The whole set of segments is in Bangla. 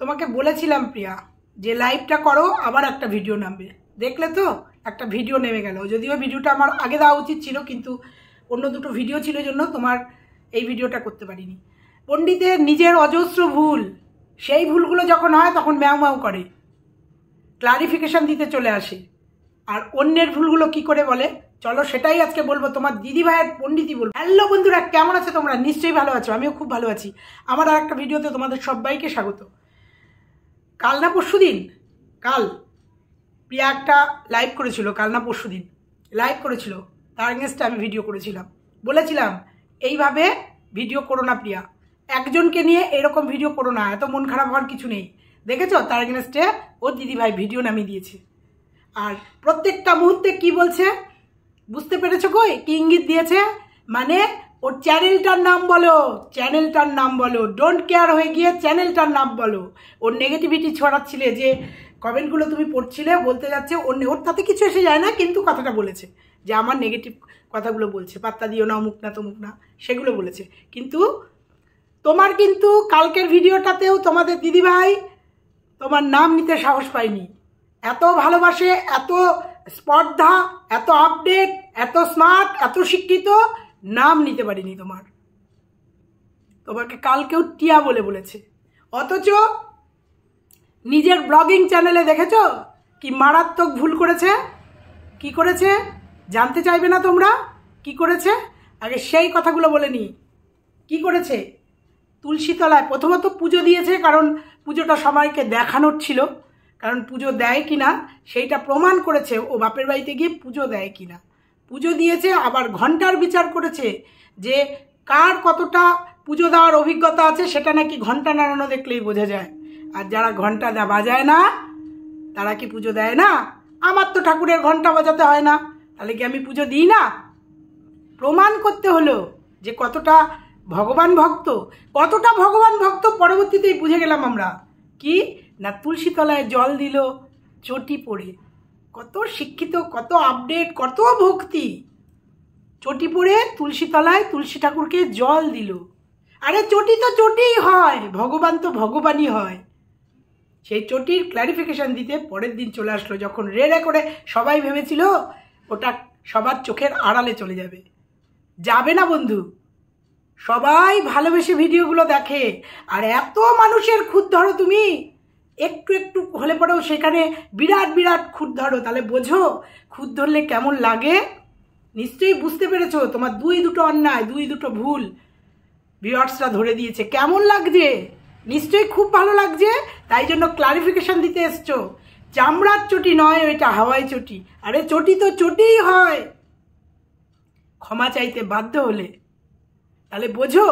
তোমাকে বলেছিলাম প্রিয়া যে লাইভটা করো আবার একটা ভিডিও নামবে দেখলে তো একটা ভিডিও নেমে গেল যদিও ভিডিওটা আমার আগে দেওয়া উচিত ছিল কিন্তু অন্য দুটো ভিডিও ছিল জন্য তোমার এই ভিডিওটা করতে পারিনি পণ্ডিতের নিজের অজস্র ভুল সেই ভুলগুলো যখন হয় তখন ম্যাও ম্যাও করে ক্লারিফিকেশান দিতে চলে আসে আর অন্যের ভুলগুলো কি করে বলে চলো সেটাই আজকে বলবো তোমার দিদিভাইয়ের পণ্ডিতই বলবো হ্যালো বন্ধুরা কেমন আছে তোমরা নিশ্চয়ই ভালো আছো আমিও খুব ভালো আছি আমার আর একটা ভিডিওতে তোমাদের সবাইকে স্বাগত কাল না পরশু দিন কাল প্রিয়া একটা লাইভ করেছিল কাল না পরশু দিন লাইভ করেছিল তার এগেনস্টে আমি ভিডিও করেছিলাম বলেছিলাম এইভাবে ভিডিও করো না প্রিয়া একজনকে নিয়ে এরকম ভিডিও করো না এত মন খারাপ হওয়ার কিছু নেই দেখেছো তার এগেনস্টে ও দিদিভাই ভিডিও নামিয়ে দিয়েছে আর প্রত্যেকটা মুহূর্তে কি বলছে বুঝতে পেরেছো কই কি ইঙ্গিত দিয়েছে মানে ওর চ্যানেলটার নাম বলো চ্যানেলটার নাম বলো ডোন্ট কেয়ার হয়ে গিয়ে চ্যানেলটার নাম বলো ওর নেগেটিভিটি ছড়াচ্ছিলে যে কমেন্টগুলো তুমি পড়ছিলে বলতে যাচ্ছে ওর ওর তাতে কিছু এসে যায় না কিন্তু কথাটা বলেছে যে আমার নেগেটিভ কথাগুলো বলছে পাত্তা দিও না অমুক না তমুক না সেগুলো বলেছে কিন্তু তোমার কিন্তু কালকের ভিডিওটাতেও তোমাদের দিদিভাই তোমার নাম নিতে সাহস পায়নি এত ভালোবাসে এত স্পর্ধা এত আপডেট এত স্মার্ট এত শিক্ষিত নাম নিতে পারিনি তোমার তোমাকে কালকেও টিয়া বলে বলেছে অথচ নিজের ব্লগিং চ্যানেলে দেখেছ কি মারাত্মক ভুল করেছে কি করেছে জানতে চাইবে না তোমরা কি করেছে আগে সেই কথাগুলো বলে নি কি করেছে তুলসীতলায় প্রথমত পুজো দিয়েছে কারণ পুজোটা সবাইকে দেখানোর ছিল কারণ পুজো দেয় কিনা সেইটা প্রমাণ করেছে ও বাপের বাড়িতে গিয়ে পুজো দেয় কিনা পুজো দিয়েছে আবার ঘন্টার বিচার করেছে যে কার কতটা পুজো দেওয়ার অভিজ্ঞতা আছে সেটা নাকি ঘন্টা নাড়ানো দেখলেই বোঝা যায় আর যারা ঘন্টা বাজায় না তারা কি পুজো দেয় না আমার তো ঠাকুরের ঘন্টা বাজাতে হয় না তাহলে কি আমি পুজো দিই না প্রমাণ করতে হলো যে কতটা ভগবান ভক্ত কতটা ভগবান ভক্ত পরবর্তীতেই বুঝে গেলাম আমরা কি না তুলসীতলায় জল দিল চটি পড়ে কত শিক্ষিত কত আপডেট কত ভক্তি চটি পড়ে তুলসী তলায় তুলসী ঠাকুরকে জল দিল আরে চটি তো চটিই হয় ভগবান তো ভগবানই হয় সেই চটির ক্লারিফিকেশান দিতে পরের দিন চলে আসলো যখন রেড়ে করে সবাই ভেবেছিল ওটা সবার চোখের আড়ালে চলে যাবে যাবে না বন্ধু সবাই ভালোবেসে ভিডিওগুলো দেখে আর এত মানুষের খুদ ধরো তুমি একটু একটু হলে পরেও সেখানে বিরাট বিরাট খুদ ধরো তাহলে বোঝো খুদ ধরলে কেমন লাগে নিশ্চয়ই বুঝতে পেরেছো তোমার দুই দুটো অন্যায় দুই দুটো ভুল ভিওয়ার্সরা ধরে দিয়েছে কেমন লাগছে নিশ্চয়ই খুব ভালো লাগছে তাই জন্য ক্লারিফিকেশান দিতে এসছো চামড়ার চটি নয় ওইটা হাওয়াই চটি আরে চটি তো চটিই হয় ক্ষমা চাইতে বাধ্য হলে তাহলে বোঝো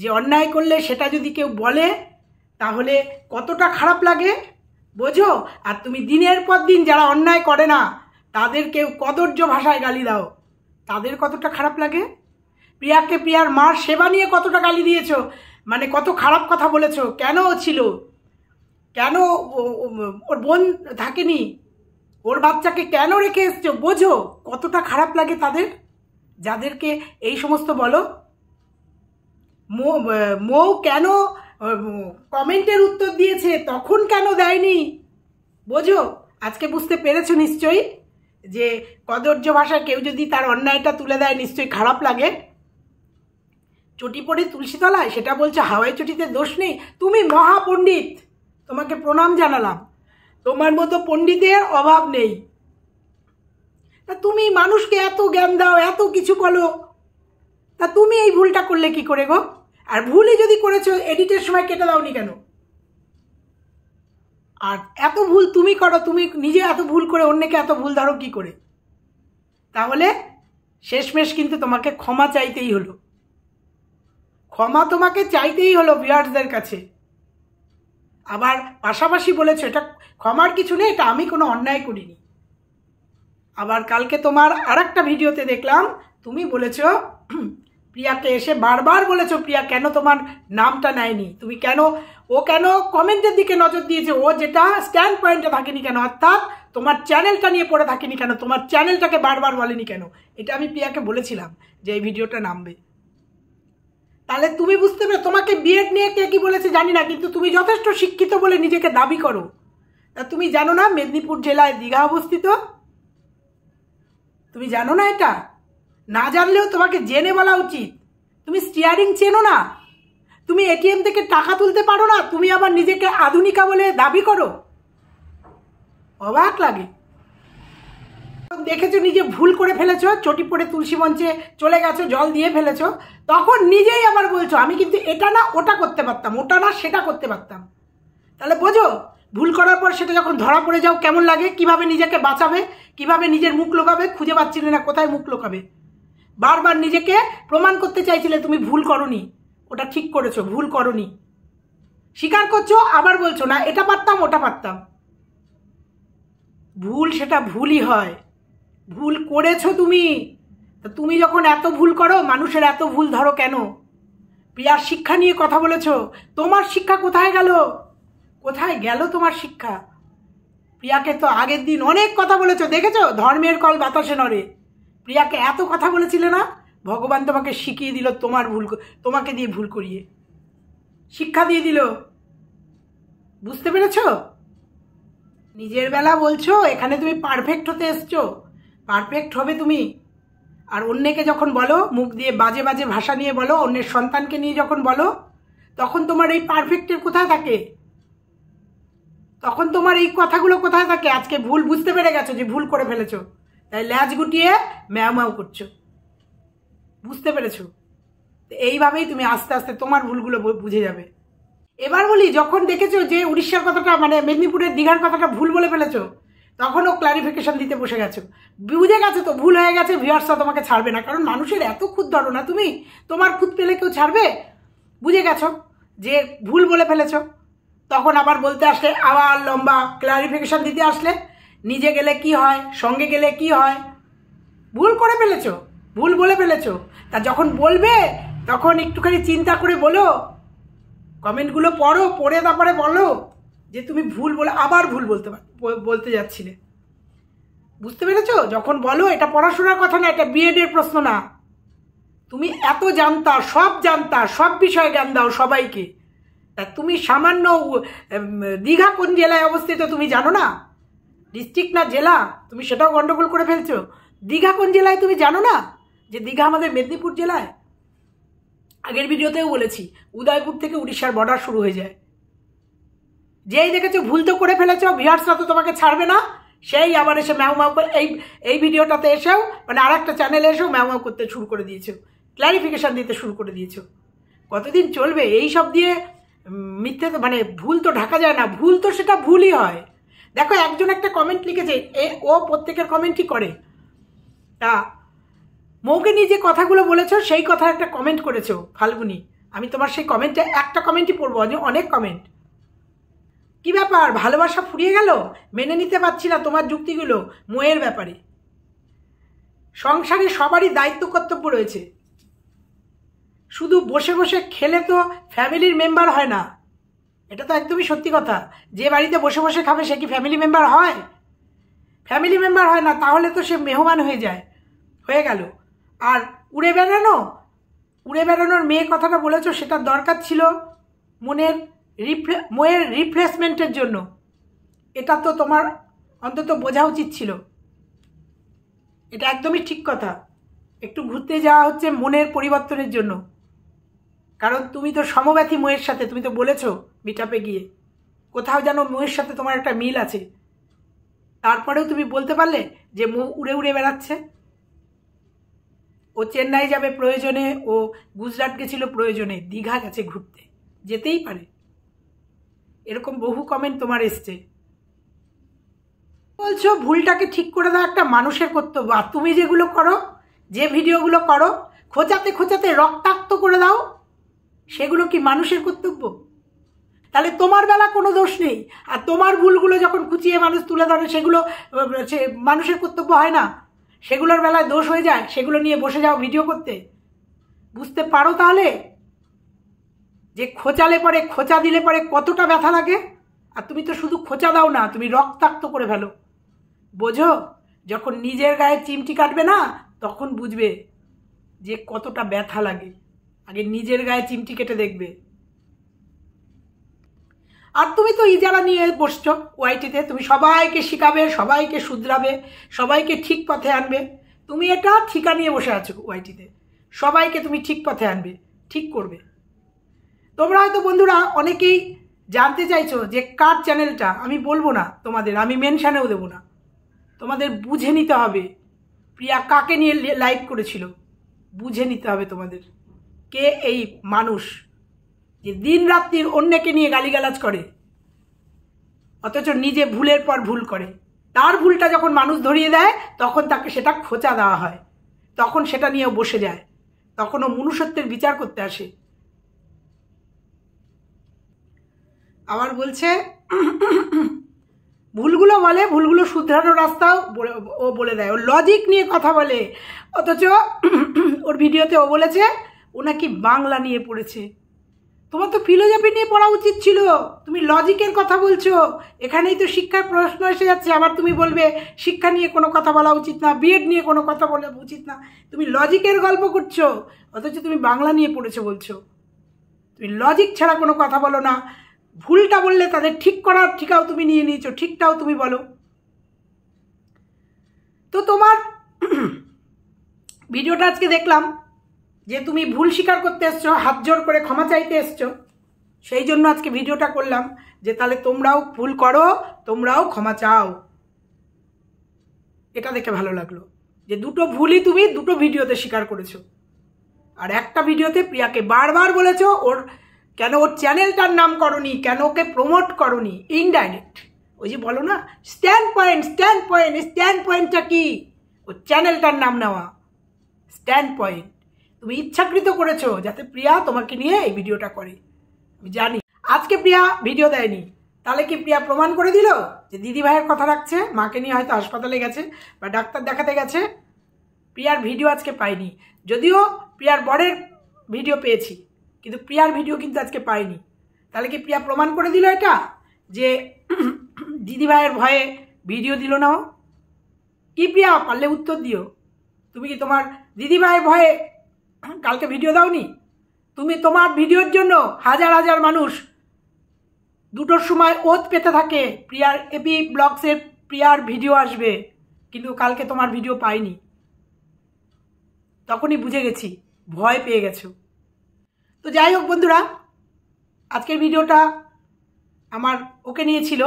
যে অন্যায় করলে সেটা যদি কেউ বলে তাহলে কতটা খারাপ লাগে বোঝো আর তুমি দিনের পর দিন যারা অন্যায় করে না কেউ কদর্য ভাষায় গালি দাও তাদের কতটা খারাপ লাগে প্রিয়াকে প্রিয়ার মার সেবা নিয়ে কতটা গালি দিয়েছ মানে কত খারাপ কথা বলেছ কেন ছিল কেন ওর বোন থাকেনি ওর বাচ্চাকে কেন রেখে এসছো বোঝো কতটা খারাপ লাগে তাদের যাদেরকে এই সমস্ত বলো মৌ কেন কমেন্টের উত্তর দিয়েছে তখন কেন দেয়নি বোঝো আজকে বুঝতে পেরেছো নিশ্চয়ই যে কদর্য ভাষা কেউ যদি তার অন্যায়টা তুলে দেয় নিশ্চয়ই খারাপ লাগে চটি পড়ে তুলসীতলায় সেটা বলছে হাওয়াই চটিতে দোষ নেই তুমি মহাপণ্ডিত তোমাকে প্রণাম জানালাম তোমার মতো পণ্ডিতের অভাব নেই তা তুমি মানুষকে এত জ্ঞান দাও এত কিছু বলো তা তুমি এই ভুলটা করলে কি করে গো আর ভুলই যদি করেছো এডিটের সময় কেটে দাওনি কেন আর এত ভুল তুমি করো তুমি নিজে এত ভুল করে অন্যকে এত ভুল ধরো কি করে তাহলে শেষমেশ কিন্তু তোমাকে ক্ষমা চাইতেই হলো ক্ষমা তোমাকে চাইতেই হলো বিরাটদের কাছে আবার পাশাপাশি বলেছো এটা ক্ষমার কিছু নেই এটা আমি কোনো অন্যায় করিনি আবার কালকে তোমার আর একটা ভিডিওতে দেখলাম তুমি বলেছ প্রিয়াকে এসে বারবার বলেছো প্রিয়া কেন তোমার নামটা নেয়নি তুমি কেন ও কেন কমেন্টের দিকে নজর দিয়েছে ও যেটা স্ট্যান্ড পয়েন্টে থাকেনি কেন অর্থাৎ তোমার চ্যানেলটা নিয়ে পড়ে থাকেনি কেন তোমার চ্যানেলটাকে বারবার বলেনি কেন এটা আমি প্রিয়াকে বলেছিলাম যে এই ভিডিওটা নামবে তাহলে তুমি বুঝতে পারো তোমাকে বিএড নিয়ে কে কি বলেছে জানি না কিন্তু তুমি যথেষ্ট শিক্ষিত বলে নিজেকে দাবি করো তা তুমি জানো না মেদিনীপুর জেলায় দীঘা অবস্থিত তুমি জানো না এটা না জানলেও তোমাকে জেনে বলা উচিত তুমি স্টিয়ারিং চেনো না তুমি এটিএম থেকে টাকা তুলতে পারো না তুমি আবার নিজেকে আধুনিকা বলে দাবি করো অবাক লাগে দেখেছো নিজে ভুল করে ফেলেছো চটি পড়ে তুলসী মঞ্চে চলে গেছো জল দিয়ে ফেলেছো তখন নিজেই আবার বলছো আমি কিন্তু এটা না ওটা করতে পারতাম ওটা না সেটা করতে পারতাম তাহলে বোঝো ভুল করার পর সেটা যখন ধরা পড়ে যাও কেমন লাগে কিভাবে নিজেকে বাঁচাবে কিভাবে নিজের মুখ লোকাবে খুঁজে পাচ্ছিলে না কোথায় মুখ লোকাবে বারবার নিজেকে প্রমাণ করতে চাইছিলে তুমি ভুল করনি ওটা ঠিক করেছো ভুল করনি স্বীকার করছো আবার বলছো না এটা পারতাম ওটা পারতাম ভুল সেটা ভুলই হয় ভুল করেছো তুমি তুমি যখন এত ভুল করো মানুষের এত ভুল ধরো কেন প্রিয়ার শিক্ষা নিয়ে কথা বলেছ তোমার শিক্ষা কোথায় গেল কোথায় গেল তোমার শিক্ষা প্রিয়াকে তো আগের দিন অনেক কথা বলেছ দেখেছো ধর্মের কল বাতাসে নড়ে প্রিয়াকে এত কথা বলেছিলে না ভগবান তোমাকে শিখিয়ে দিল তোমার ভুল তোমাকে দিয়ে ভুল করিয়ে শিক্ষা দিয়ে দিল বুঝতে পেরেছ নিজের বেলা বলছো এখানে তুমি পারফেক্ট হতে এসছো পারফেক্ট হবে তুমি আর অন্যকে যখন বলো মুখ দিয়ে বাজে বাজে ভাষা নিয়ে বলো অন্যের সন্তানকে নিয়ে যখন বলো তখন তোমার এই পারফেক্টের কোথায় থাকে তখন তোমার এই কথাগুলো কোথায় থাকে আজকে ভুল বুঝতে পেরে গেছো যে ভুল করে ফেলেছো তাই ল্যাজ গুটিয়ে ম্যাও ম্যাও করছো বুঝতে পেরেছো এইভাবেই তুমি আস্তে আস্তে তোমার ভুলগুলো বুঝে যাবে এবার বলি যখন দেখেছো যে উড়িষ্যার কথাটা মানে মেদিনীপুরের দীঘার কথাটা ভুল বলে ফেলেছো তখনও ক্লারিফিকেশন দিতে বসে গেছো বুঝে গেছো তো ভুল হয়ে গেছে ভিউয়ার্সরা তোমাকে ছাড়বে না কারণ মানুষের এত খুদ ধরো না তুমি তোমার খুদ পেলে কেউ ছাড়বে বুঝে গেছো যে ভুল বলে ফেলেছো তখন আবার বলতে আসলে আবার লম্বা ক্লারিফিকেশন দিতে আসলে নিজে গেলে কি হয় সঙ্গে গেলে কি হয় ভুল করে ফেলেছ ভুল বলে ফেলেছ তা যখন বলবে তখন একটুখানি চিন্তা করে বলো কমেন্টগুলো পড়ো পড়ে তারপরে বলো যে তুমি ভুল বলে আবার ভুল বলতে বলতে যাচ্ছিলে বুঝতে পেরেছ যখন বলো এটা পড়াশোনার কথা না এটা এর প্রশ্ন না তুমি এত জানতা সব জানতা সব বিষয়ে জ্ঞান দাও সবাইকে তা তুমি সামান্য দীঘা কোন জেলায় অবস্থিত তুমি জানো না ডিস্ট্রিক্ট না জেলা তুমি সেটাও গণ্ডগোল করে ফেলছো দীঘা কোন জেলায় তুমি জানো না যে দীঘা আমাদের মেদিনীপুর জেলায় আগের ভিডিওতেও বলেছি উদয়পুর থেকে উড়িষ্যার বর্ডার শুরু হয়ে যায় যেই দেখেছো ভুল তো করে ফেলেছ ভিহার্সরা তো তোমাকে ছাড়বে না সেই আবার এসে ম্যাও ম্যাও করে এই এই ভিডিওটাতে এসেও মানে আর একটা চ্যানেলে এসেও ম্যাও ম্যাও করতে শুরু করে দিয়েছ ক্ল্যারিফিকেশান দিতে শুরু করে দিয়েছ কতদিন চলবে এই সব দিয়ে মিথ্যে তো মানে ভুল তো ঢাকা যায় না ভুল তো সেটা ভুলই হয় দেখো একজন একটা কমেন্ট লিখেছে এ ও প্রত্যেকের কমেন্টই করে তা মৌকে নিয়ে যে কথাগুলো বলেছ সেই কথা একটা কমেন্ট করেছো ফাল্গুনি আমি তোমার সেই কমেন্টে একটা কমেন্টই পড়বো অনেক কমেন্ট কি ব্যাপার ভালোবাসা ফুরিয়ে গেল মেনে নিতে পারছি না তোমার যুক্তিগুলো মোয়ের ব্যাপারে সংসারে সবারই দায়িত্ব কর্তব্য রয়েছে শুধু বসে বসে খেলে তো ফ্যামিলির মেম্বার হয় না এটা তো একদমই সত্যি কথা যে বাড়িতে বসে বসে খাবে সে কি ফ্যামিলি মেম্বার হয় ফ্যামিলি মেম্বার হয় না তাহলে তো সে মেহমান হয়ে যায় হয়ে গেল আর উড়ে বেড়ানো উড়ে বেড়ানোর মেয়ে কথাটা বলেছ সেটা দরকার ছিল মনের রিফ্রে মেয়ের রিফ্রেশমেন্টের জন্য এটা তো তোমার অন্তত বোঝা উচিত ছিল এটা একদমই ঠিক কথা একটু ঘুরতে যাওয়া হচ্ছে মনের পরিবর্তনের জন্য কারণ তুমি তো সমব্যথী মেয়ের সাথে তুমি তো বলেছো মিটাপে গিয়ে কোথাও যেন মৌয়ের সাথে তোমার একটা মিল আছে তারপরেও তুমি বলতে পারলে যে মো উড়ে উড়ে বেড়াচ্ছে ও চেন্নাই যাবে প্রয়োজনে ও গুজরাট গেছিল প্রয়োজনে দীঘা গেছে ঘুরতে যেতেই পারে এরকম বহু কমেন্ট তোমার এসছে বলছো ভুলটাকে ঠিক করে দেওয়া একটা মানুষের কর্তব্য আর তুমি যেগুলো করো যে ভিডিওগুলো করো খোঁচাতে খোঁচাতে রক্তাক্ত করে দাও সেগুলো কি মানুষের কর্তব্য তাহলে তোমার বেলা কোনো দোষ নেই আর তোমার ভুলগুলো যখন খুঁচিয়ে মানুষ তুলে ধরে সেগুলো সে মানুষের কর্তব্য হয় না সেগুলোর বেলায় দোষ হয়ে যায় সেগুলো নিয়ে বসে যাও ভিডিও করতে বুঝতে পারো তাহলে যে খোঁচালে পরে খোঁচা দিলে পরে কতটা ব্যথা লাগে আর তুমি তো শুধু খোঁচা দাও না তুমি রক্তাক্ত করে ফেলো বোঝো যখন নিজের গায়ে চিমটি কাটবে না তখন বুঝবে যে কতটা ব্যথা লাগে আগে নিজের গায়ে চিমটি কেটে দেখবে আর তুমি তো ইজারা নিয়ে বসছো ওয়াইটিতে তুমি সবাইকে শিখাবে সবাইকে শুধরাবে সবাইকে ঠিক পথে আনবে তুমি এটা ঠিকা নিয়ে বসে আছো ওয়াইটিতে সবাইকে তুমি ঠিক পথে আনবে ঠিক করবে তোমরা হয়তো বন্ধুরা অনেকেই জানতে চাইছো যে কার চ্যানেলটা আমি বলবো না তোমাদের আমি মেনশানেও দেবো না তোমাদের বুঝে নিতে হবে প্রিয়া কাকে নিয়ে লাইভ করেছিল বুঝে নিতে হবে তোমাদের কে এই মানুষ যে দিন রাত্রি অন্যকে নিয়ে গালিগালাজ করে অথচ নিজে ভুলের পর ভুল করে তার ভুলটা যখন মানুষ ধরিয়ে দেয় তখন তাকে সেটা খোঁচা দেওয়া হয় তখন সেটা নিয়েও বসে যায় তখনও মনুষ্যত্বের বিচার করতে আসে আবার বলছে ভুলগুলো বলে ভুলগুলো শুধরানোর রাস্তাও ও বলে দেয় ও লজিক নিয়ে কথা বলে অথচ ওর ভিডিওতে ও বলেছে ও নাকি বাংলা নিয়ে পড়েছে তোমার তো ফিলোজফি নিয়ে পড়া উচিত ছিল তুমি লজিকের কথা বলছো এখানেই তো শিক্ষার প্রশ্ন এসে যাচ্ছে আবার তুমি বলবে শিক্ষা নিয়ে কোনো কথা বলা উচিত না বিএড নিয়ে কোনো কথা বলা উচিত না তুমি লজিকের গল্প করছো অথচ তুমি বাংলা নিয়ে পড়েছো বলছো তুমি লজিক ছাড়া কোনো কথা বলো না ভুলটা বললে তাদের ঠিক করার ঠিকাও তুমি নিয়ে নিয়েছো ঠিকটাও তুমি বলো তো তোমার ভিডিওটা আজকে দেখলাম যে তুমি ভুল স্বীকার করতে এসছো হাত জোর করে ক্ষমা চাইতে এসছো সেই জন্য আজকে ভিডিওটা করলাম যে তাহলে তোমরাও ভুল করো তোমরাও ক্ষমা চাও এটা দেখে ভালো লাগলো যে দুটো ভুলই তুমি দুটো ভিডিওতে স্বীকার করেছো আর একটা ভিডিওতে প্রিয়াকে বারবার বলেছ ওর কেন ওর চ্যানেলটার নাম করনি কেন ওকে প্রমোট করনি ইনডাইরেক্ট ওই যে বলো না stand point stand point stand পয়েন্টটা কি ওর চ্যানেলটার নাম নেওয়া স্ট্যান্ড পয়েন্ট তুমি ইচ্ছাকৃত করেছো যাতে প্রিয়া তোমাকে নিয়ে এই ভিডিওটা করে আমি জানি আজকে প্রিয়া ভিডিও দেয়নি তাহলে কি প্রিয়া প্রমাণ করে দিল যে দিদি ভাইয়ের কথা রাখছে মাকে নিয়ে হয়তো হাসপাতালে গেছে বা ডাক্তার দেখাতে গেছে প্রিয়ার ভিডিও আজকে পাইনি যদিও প্রিয়ার বরের ভিডিও পেয়েছি কিন্তু প্রিয়ার ভিডিও কিন্তু আজকে পাইনি তাহলে কি প্রিয়া প্রমাণ করে দিল এটা যে দিদি ভাইয়ের ভয়ে ভিডিও দিল না কি প্রিয়া পারলে উত্তর দিও তুমি কি তোমার দিদি ভাইয়ের ভয়ে কালকে ভিডিও দাওনি তুমি তোমার ভিডিওর জন্য হাজার হাজার মানুষ দুটোর সময় ওত পেতে থাকে প্রিয়ার এপি ব্লগসের প্রিয়ার ভিডিও আসবে কিন্তু কালকে তোমার ভিডিও পাইনি তখনই বুঝে গেছি ভয় পেয়ে গেছো তো যাই হোক বন্ধুরা আজকের ভিডিওটা আমার ওকে নিয়েছিল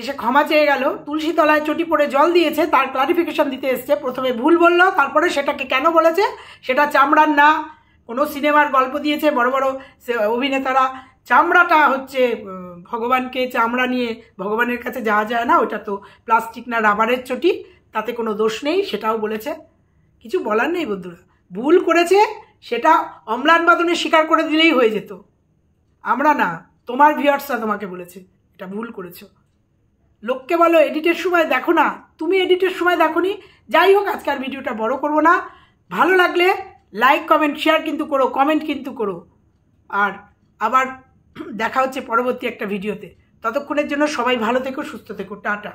এসে ক্ষমা চেয়ে গেল তুলসী তলায় চটি পরে জল দিয়েছে তার ক্লারিফিকেশন দিতে এসছে প্রথমে ভুল বলল তারপরে সেটাকে কেন বলেছে সেটা চামড়ার না কোনো সিনেমার গল্প দিয়েছে বড় বড় অভিনেতারা চামড়াটা হচ্ছে ভগবানকে চামড়া নিয়ে ভগবানের কাছে যাওয়া যায় না ওটা তো প্লাস্টিক না রাবারের চটি তাতে কোনো দোষ নেই সেটাও বলেছে কিছু বলার নেই বন্ধুরা ভুল করেছে সেটা অম্লান বাদনে স্বীকার করে দিলেই হয়ে যেত আমরা না তোমার ভিউয়ার্সরা তোমাকে বলেছে এটা ভুল করেছো লোককে বলো এডিটের সময় দেখো না তুমি এডিটের সময় দেখো নি যাই হোক আজকের ভিডিওটা বড় করবো না ভালো লাগলে লাইক কমেন্ট শেয়ার কিন্তু করো কমেন্ট কিন্তু করো আর আবার দেখা হচ্ছে পরবর্তী একটা ভিডিওতে ততক্ষণের জন্য সবাই ভালো থেকো সুস্থ থেকো টাটা